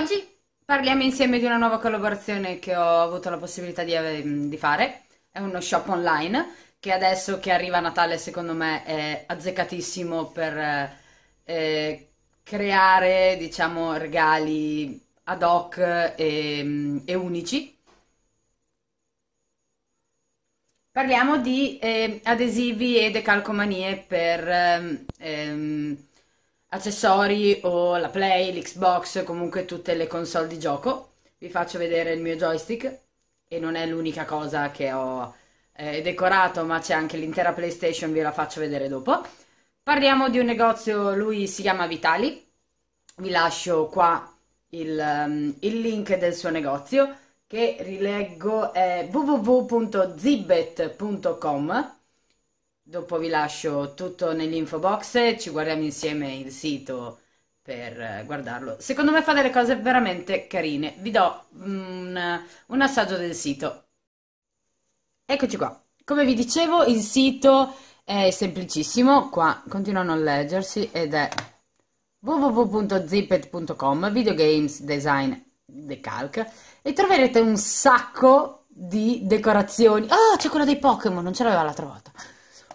Oggi parliamo insieme di una nuova collaborazione che ho avuto la possibilità di, di fare, è uno shop online che adesso che arriva Natale secondo me è azzeccatissimo per eh, creare diciamo regali ad hoc e, e unici. Parliamo di eh, adesivi e decalcomanie per ehm, ehm accessori o la Play, l'Xbox, comunque tutte le console di gioco. Vi faccio vedere il mio joystick e non è l'unica cosa che ho eh, decorato, ma c'è anche l'intera PlayStation, ve la faccio vedere dopo. Parliamo di un negozio, lui si chiama Vitali. Vi lascio qua il, um, il link del suo negozio che rileggo è www.zibet.com Dopo vi lascio tutto nell'info box, ci guardiamo insieme il sito per eh, guardarlo. Secondo me fa delle cose veramente carine. Vi do un, un assaggio del sito. Eccoci qua. Come vi dicevo, il sito è semplicissimo. Qua continua a non leggersi ed è www.zipet.com videogames, design, decalc e troverete un sacco di decorazioni. Ah, oh, c'è quella dei Pokémon, non ce l'aveva l'altra volta.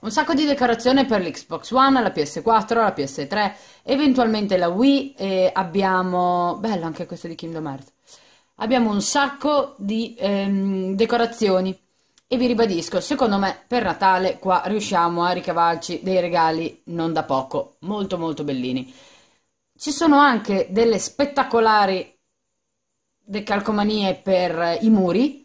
Un sacco di decorazione per l'Xbox One, la PS4, la PS3, eventualmente la Wii e abbiamo... Bello anche questo di Kingdom Hearts. Abbiamo un sacco di ehm, decorazioni e vi ribadisco, secondo me per Natale qua riusciamo a ricavarci dei regali non da poco, molto molto bellini. Ci sono anche delle spettacolari decalcomanie per i muri,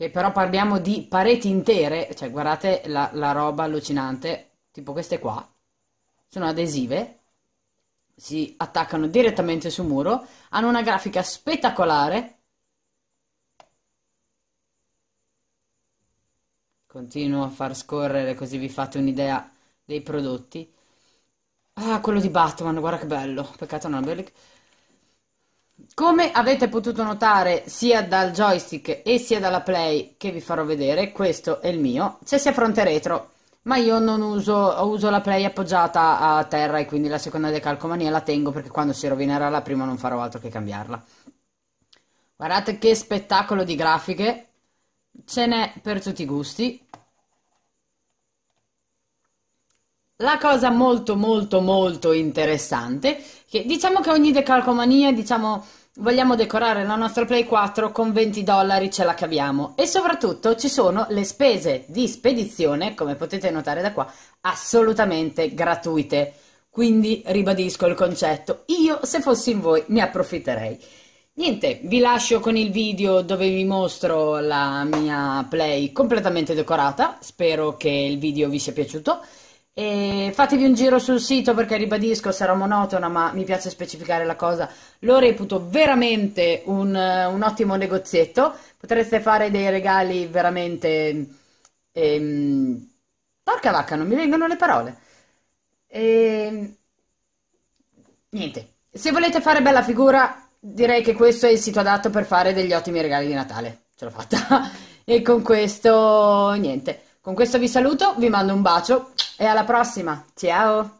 e però parliamo di pareti intere, cioè guardate la, la roba allucinante, tipo queste qua, sono adesive, si attaccano direttamente sul muro, hanno una grafica spettacolare. Continuo a far scorrere così vi fate un'idea dei prodotti. Ah, quello di Batman, guarda che bello, peccato non averli... Come avete potuto notare sia dal joystick e sia dalla play che vi farò vedere, questo è il mio, c'è sia fronte retro, ma io non uso, uso la play appoggiata a terra e quindi la seconda decalcomania la tengo perché quando si rovinerà la prima non farò altro che cambiarla. Guardate che spettacolo di grafiche, ce n'è per tutti i gusti, La cosa molto molto molto interessante, che diciamo che ogni decalcomania, diciamo, vogliamo decorare la nostra Play 4 con 20 dollari ce la caviamo e soprattutto ci sono le spese di spedizione, come potete notare da qua, assolutamente gratuite. Quindi ribadisco il concetto, io se fossi in voi ne approfitterei. Niente, vi lascio con il video dove vi mostro la mia Play completamente decorata, spero che il video vi sia piaciuto. E fatevi un giro sul sito perché ribadisco sarà monotona ma mi piace specificare la cosa lo reputo veramente un, un ottimo negozietto potreste fare dei regali veramente ehm, porca vacca non mi vengono le parole e, ehm, niente se volete fare bella figura direi che questo è il sito adatto per fare degli ottimi regali di Natale ce l'ho fatta e con questo niente con questo vi saluto, vi mando un bacio e alla prossima. Ciao!